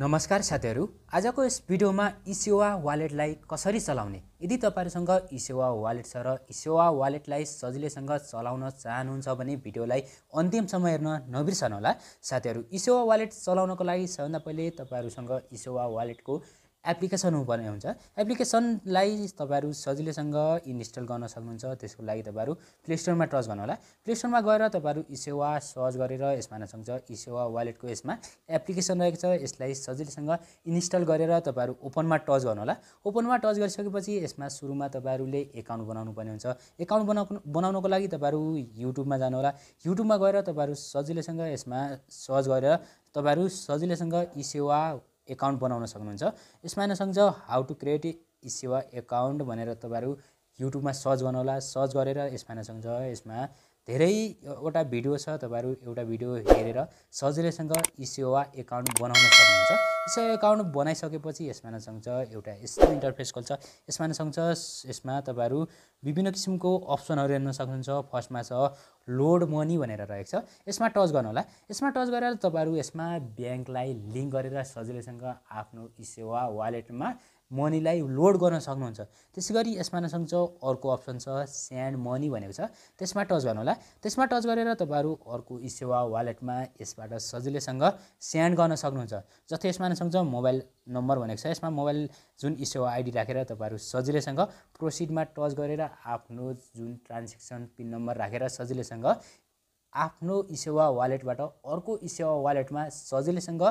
नमस्कार साथीहरू आजको यस भिडियोमा इसेवा वालेटलाई कसरी चलाउने यदि तपाईँहरूसँग इसेवा वालेट छ र इसेवा वालेटलाई सजिलैसँग चलाउन चाहनुहुन्छ भने भिडियोलाई अन्तिमसम्म हेर्न नबिर्सनु होला साथीहरू इसेवा वालेट चलाउनको लागि सबभन्दा पहिले तपाईँहरूसँग इसेवा वालेटको एप्लिकेसन भने हुन्छ एप्लिकेसनलाई तपाईँहरू सजिलैसँग इन्स्टल गर्न सक्नुहुन्छ त्यसको लागि तपाईँहरू प्ले स्टोरमा टच गर्नुहोला प्ले स्टोरमा गएर तपाईँहरू इसेवा सर्च गरेर यसमा हेर्न सक्नुहुन्छ इसेवा वालेटको यसमा एप्लिकेसन रहेको छ यसलाई सजिलैसँग इन्स्टल गरेर तपाईँहरू ओपनमा टच गर्नुहोला ओपनमा टच गरिसकेपछि यसमा सुरुमा तपाईँहरूले एकाउन्ट बनाउनु पर्ने हुन्छ एकाउन्ट बनाउनु बनाउनुको लागि तपाईँहरू युट्युबमा जानुहोला युट्युबमा गएर तपाईँहरू सजिलैसँग यसमा सर्च गरेर तपाईँहरू सजिलैसँग इसेवा एकाउन्ट बनाउन सक्नुहुन्छ यसमा हेर्न सक्छ how to create eSewa account भनेर तपाईँहरू युट्युबमा सर्च गर्नुहोला सर्च गरेर यसमा हेर्न सक्छ यसमा धेरैवटा भिडियो छ तपाईँहरू एउटा भिडियो हेरेर सजिलैसँग इसिओवा एकाउन्ट बनाउन सक्नुहुन्छ इसिओ एकाउन्ट बनाइसकेपछि यसमा नसँग एउटा यस्तो इन्टरफेस खोल्छ यसमा नसँग यसमा तपाईँहरू विभिन्न किसिमको अप्सनहरू हेर्न सक्नुहुन्छ फर्स्टमा छ लोड मनी भनेर रहेको छ यसमा टच गर्नु होला यसमा टच गरेर तपाईँहरू यसमा ब्याङ्कलाई लिङ्क गरेर सजिलैसँग आफ्नो इसेवा वालेटमा मनीलाई लोड गर्न सक्नुहुन्छ त्यसै गरी यसमा नसक्छ अर्को अप्सन छ स्यान्ड मनी भनेको छ त्यसमा टच गर्नु होला त्यसमा टच गरेर तपाईँहरू अर्को इसेवा वालेटमा यसबाट सजिलैसँग स्यान्ड गर्न सक्नुहुन्छ जस्तै यसमा नसक्छ मोबाइल नम्बर भनेको छ यसमा मोबाइल जुन इसेवा आइडी राखेर तपाईँहरू सजिलैसँग प्रोसिडमा टच गरेर आफ्नो जुन ट्रान्जेक्सन पिन नम्बर राखेर सजिलैसँग आफ्नो इसेवा वालेटबाट अर्को इसेवा वालेटमा सजिलैसँग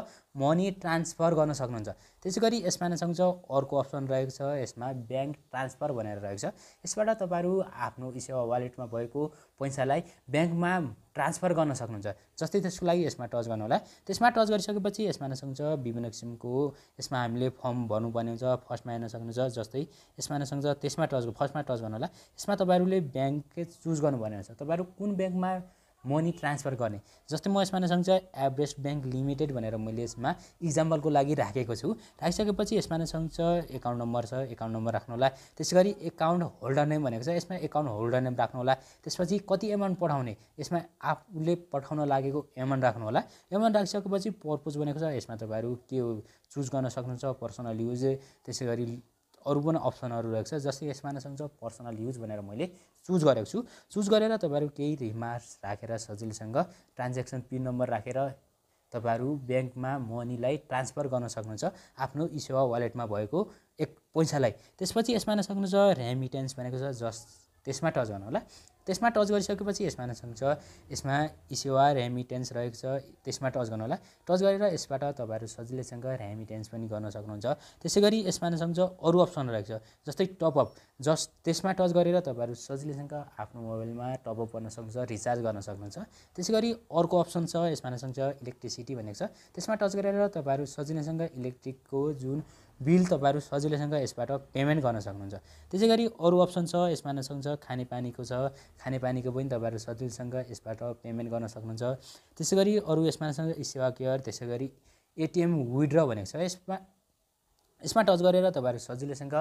मनी ट्रान्सफर गर्न सक्नुहुन्छ त्यसै गरी यसमा नसँग अर्को अप्सन रहेको छ यसमा ब्याङ्क ट्रान्सफर भनेर रहेको छ यसबाट तपाईँहरू आफ्नो इसेवा वालेटमा भएको पैसालाई ब्याङ्कमा ट्रान्सफर गर्न सक्नुहुन्छ जस्तै त्यसको लागि यसमा टच गर्नु होला त्यसमा टच गरिसकेपछि यसमा नसँग विभिन्न किसिमको यसमा हामीले फर्म भर्नुपर्ने हुन्छ फर्स्टमा हेर्न सक्नुहुन्छ जस्तै यसमा नसँग त्यसमा टच फर्स्टमा टच गर्नु होला यसमा तपाईँहरूले ब्याङ्कै चुज गर्नुपर्ने हुन्छ तपाईँहरू कुन ब्याङ्कमा मनी ट्रान्सफर गर्ने जस्तै म यसमा नसँग एभरेस्ट ब्याङ्क लिमिटेड भनेर मैले यसमा इक्जाम्पलको लागि राखेको छु राखिसकेपछि यसमा नसँग एकाउन्ट नम्बर छ एकाउन्ट नम्बर राख्नु होला त्यसै गरी एकाउन्ट होल्डर नेम भनेको छ यसमा एकाउन्ट होल्डर नेम राख्नु होला त्यसपछि कति एमाउन्ट पठाउने यसमा आफूले पठाउन लागेको एमाउन्ट राख्नु होला एमाउन्ट राखिसकेपछि पर्पोज भनेको छ यसमा तपाईँहरू के चुज गर्न सक्नुहुन्छ पर्सनल युज त्यसै गरी अरू पनि अप्सनहरू रहेको छ जस्तै यसमा नसँग पर्सनल युज भनेर मैले चुज गरेको छु चुज गरेर तपाईँहरू केही रिमार्क्स राखेर सजिलैसँग ट्रान्जेक्सन पिन नम्बर राखेर तपाईँहरू ब्याङ्कमा मनीलाई ट्रान्सफर गर्न सक्नुहुन्छ आफ्नो इसेवा वालेटमा भएको एक पैसालाई त्यसपछि यसमा सक्नुहुन्छ रेमिटेन्स भनेको छ जस त्यसमा टच गर्नु होला त्यसमा टच गरिसकेपछि यसमा नसक्छ यसमा इसेवा रेमिटेन्स रहेको छ त्यसमा टच गर्नु होला टच गरेर यसबाट तपाईँहरू सजिलैसँग रेमिटेन्स पनि गर्न सक्नुहुन्छ त्यसै गरी यसमा सक्छ अरू अप्सन रहेको छ जस्तै टपअप जस त्यसमा टच गरेर तपाईँहरू सजिलैसँग आफ्नो मोबाइलमा टपअप गर्न सक्नुहुन्छ रिचार्ज गर्न सक्नुहुन्छ त्यसै गरी अर्को अप्सन छ यसमा सक्छ इलेक्ट्रिसिटी भनेको छ त्यसमा टच गरेर तपाईँहरू सजिलैसँग इलेक्ट्रिकको जुन बिल तपाईँहरू सजिलैसँग यसबाट पेमेन्ट गर्न सक्नुहुन्छ त्यसै गरी अरू अप्सन छ यसमा हेर्न खानेपानीको छ खानेपानीको पनि तपाईँहरू सजिलैसँग यसबाट पेमेन्ट गर्न सक्नुहुन्छ त्यसै गरी अरू यसमा सक्छ सेवा केयर त्यसै गरी एटिएम विड्र भनेको छ यसमा यसमा टच गरेर तपाईँहरू सजिलैसँग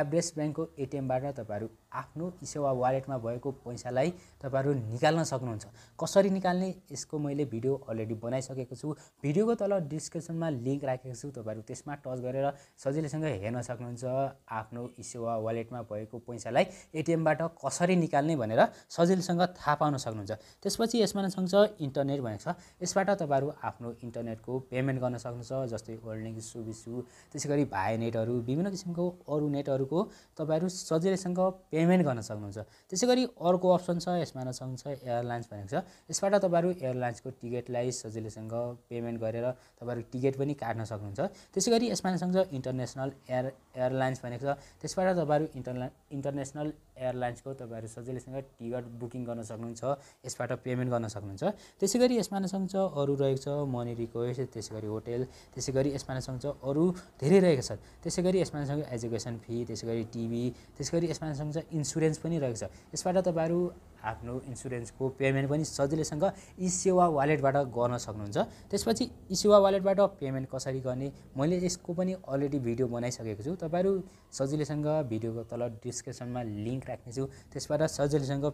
एभरेस्ट ब्याङ्कको एटिएमबाट तपाईँहरू आफ्नो सेवा वालेटमा भएको पैसालाई तपाईँहरू निकाल्न सक्नुहुन्छ कसरी निकाल्ने यसको मैले भिडियो अलरेडी बनाइसकेको छु भिडियोको तल डिस्क्रिप्सनमा लिङ्क राखेको छु तपाईँहरू त्यसमा टच गरेर सजिलैसँग हेर्न सक्नुहुन्छ आफ्नो सेवा वालेटमा भएको पैसालाई एटिएमबाट कसरी निकाल्ने भनेर सजिलैसँग थाहा पाउन सक्नुहुन्छ त्यसपछि यसमा नै इन्टरनेट भनेको छ यसबाट तपाईँहरू आफ्नो इन्टरनेटको पेमेन्ट गर्न सक्नुहुन्छ जस्तै होल्डिङ सुबिसु त्यसै गरी हाई नेटहरू विभिन्न किसिमको अरू नेटहरूको तपाईँहरू सजिलैसँग पेमेन्ट गर्न सक्नुहुन्छ त्यसै गरी अर्को अप्सन छ यसमा नसँग छ एयरलाइन्स भनेको छ यसबाट तपाईँहरू एयरलाइन्सको टिकटलाई सजिलैसँग पेमेन्ट गरेर तपाईँहरू टिकट पनि काट्न सक्नुहुन्छ त्यसै गरी यसमा नसँग इन्टरनेसनल एयर एयरलाइन्स भनेको छ त्यसबाट तपाईँहरू इन्टरला इन्टरनेसनल एयरलाइन्सको तपाईँहरू सजिलैसँग टिकट बुकिङ गर्न सक्नुहुन्छ यसबाट पेमेन्ट गर्न सक्नुहुन्छ त्यसै गरी यसमा नसक्छ अरू रहेको छ मनी रिक्वेस्ट त्यसै गरी होटेल त्यसै गरी यसमा नसक्छ अरू धेरै रहेको छ त्यसै गरी यसमा सँग एजुकेसन फी त्यसै गरी टिभी त्यसै गरी यसमा सँग इन्सुरेन्स पनि रहेको छ यसबाट तपाईँहरू आफ्नो इन्सुरेन्सको पेमेन्ट पनि सजिलैसँग ई सेवा वालेटबाट गर्न सक्नुहुन्छ त्यसपछि ई सेवा वालेटबाट पेमेन्ट कसरी गर्ने मैले यसको पनि अलरेडी भिडियो बनाइसकेको छु तपाईँहरू सजिलैसँग भिडियोको तल डिस्क्रिप्सनमा लिङ्क राख्नेछु त्यसबाट सजिलैसँग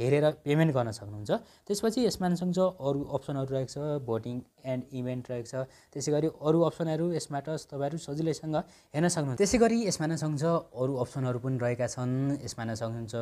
हेरेर पेमेन्ट गर्न सक्नुहुन्छ त्यसपछि यसमा सँगसँग अरू अप्सनहरू रहेको छ भोटिङ एन्ड इभेन्ट रहेको छ त्यसै गरी अरू अप्सनहरू यसबाट तपाईँहरू सजिलैसँग हेर्न सक्नुहुन्छ त्यसै गरी यसमा न सक्छ अरू अप्सनहरू पनि रहेका छन् यसमा न सक्नुहुन्छ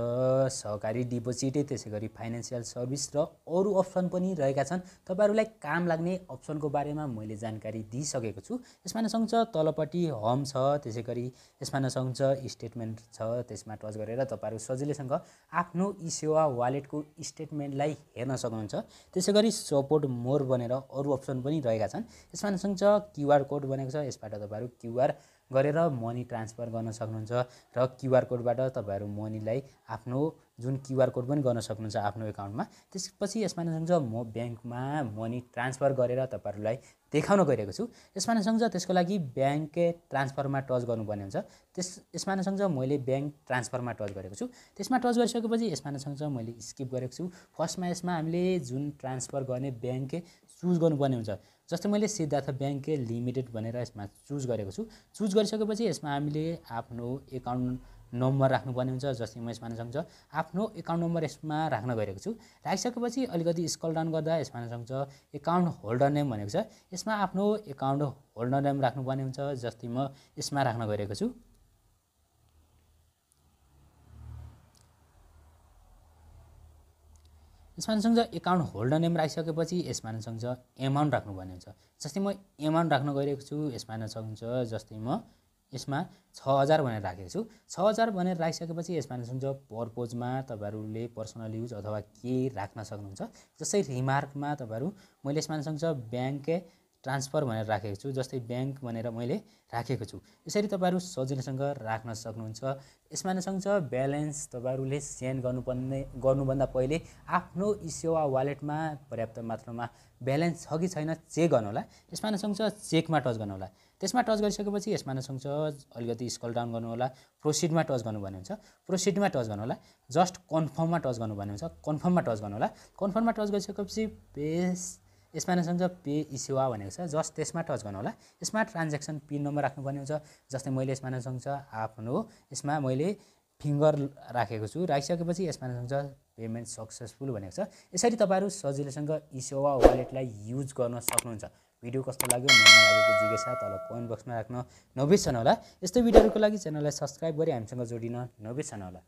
सहकारी डिपोजिट त्यसै गरी फाइनेन्सियल सर्भिस र अरू अप्सन पनि रहेका छन् तपाईँहरूलाई काम लाग्ने अप्सनको बारेमा मैले जानकारी दिइसकेको छु यसमा न सक्छ तलपट्टि हम छ त्यसै गरी यसमा न सक्छ स्टेटमेन्ट छ त्यसमा टच गरेर तपाईँहरू सजिलैसँग आफ्नो ई सेवा वालेटको स्टेटमेन्टलाई हेर्न सक्नुहुन्छ त्यसै गरी सपोर्ट मोर बनेर अरू अप्सन अप्सन पनि रहेका छन् यसमा सँगसँगै छ क्युआर कोड बनेको छ यसबाट तपाईँहरू क्युआर गरेर मनी ट्रान्सफर गर्न सक्नुहुन्छ र क्युआर कोडबाट तपाईँहरू मनीलाई आफ्नो जुन क्युआर कोड पनि गर्न सक्नुहुन्छ आफ्नो एकाउन्टमा त्यसपछि यसमा सँगसँग म ब्याङ्कमा मनी ट्रान्सफर गरेर तपाईँहरूलाई देखाउन गइरहेको छु यसमा त्यसको लागि ब्याङ्कै ट्रान्सफरमा टच गर्नुपर्ने हुन्छ त्यस यसमा सँगसँग मैले ब्याङ्क ट्रान्सफरमा टच गरेको छु त्यसमा टच गरिसकेपछि यसमा सँगसँग मैले स्किप गरेको छु फर्स्टमा यसमा हामीले जुन ट्रान्सफर गर्ने ब्याङ्कै चुज गर्नुपर्ने हुन्छ जस्तै मैले सिद्धार्थ ब्याङ्कै लिमिटेड भनेर यसमा चुज गरेको छु चुज गरिसकेपछि यसमा हामीले आफ्नो एकाउन्ट नम्बर राख्नुपर्ने हुन्छ जस्तै म यसमा सक्छ आफ्नो एकाउन्ट नम्बर यसमा राख्न गइरहेको छु राखिसकेपछि अलिकति स्कल डाउन गर्दा यसमा सक्छ एकाउन्ट होल्डर नेम भनेको छ यसमा आफ्नो एकाउन्ट होल्डर नेम राख्नुपर्ने हुन्छ जस्तै म यसमा राख्न गइरहेको छु यसमा सक्छ एकाउन्ट होल्डर नेम राखिसकेपछि यसमा सक्छ एमाउन्ट राख्नुपर्ने हुन्छ जस्तै म एमाउन्ट राख्न गइरहेको छु यसमा सक्छ जस्तै म यसमा छ हजार भनेर राखेको छु छ हजार भनेर राखिसकेपछि यसमा हुन्छ पर्पोजमा तपाईँहरूले पर्सनल युज अथवा के राख्न सक्नुहुन्छ जस्तै रिमार्कमा तपाईँहरू मैले यसमा सक्छ ब्याङ्क ट्रान्सफर भनेर राखेको छु जस्तै ब्याङ्क भनेर मैले राखेको छु यसरी तपाईँहरू सजिलोसँग राख्न सक्नुहुन्छ यसमा नसँग ब्यालेन्स तपाईँहरूले सेन्ड गर्नुपर्ने गर्नुभन्दा पहिले आफ्नो इसेवा वालेटमा पर्याप्त मात्रामा ब्यालेन्स छ कि छैन चेक गर्नुहोला यसमा नसँग चेकमा टच गर्नु होला त्यसमा टच गरिसकेपछि यसमा नसक्छ अलिकति स्कल डाउन गर्नु होला प्रोसिडमा टच गर्नु भन्ने हुन्छ प्रोसिडमा टच गर्नु होला जस्ट कन्फर्ममा टच गर्नु भन्ने हुन्छ कन्फर्ममा टच गर्नु होला कन्फर्ममा टच गरिसकेपछि पेस यसमा नसक्छ पे इसेवा भनेको छ जस्ट त्यसमा टच गर्नु होला यसमा ट्रान्ज्याक्सन पिन नम्बर राख्नुपर्ने हुन्छ जस्तै मैले यसमा नसुन्छ आफ्नो यसमा मैले फिङ्गर राखेको छु राखिसकेपछि यसमा सक्छ पेमेन्ट सक्सेसफुल भनेको छ यसरी तपाईँहरू सजिलैसँग इसेवा वालेटलाई युज गर्न सक्नुहुन्छ भिडियो कस्तो लाग्यो मनमा लागेको जिज्ञासा तल कमेन्ट बक्समा राख्न नबिर्सन होला यस्तै भिडियोहरूको लागि च्यानललाई सब्सक्राइब गरी हामीसँग जोडिन नबिर्सन होला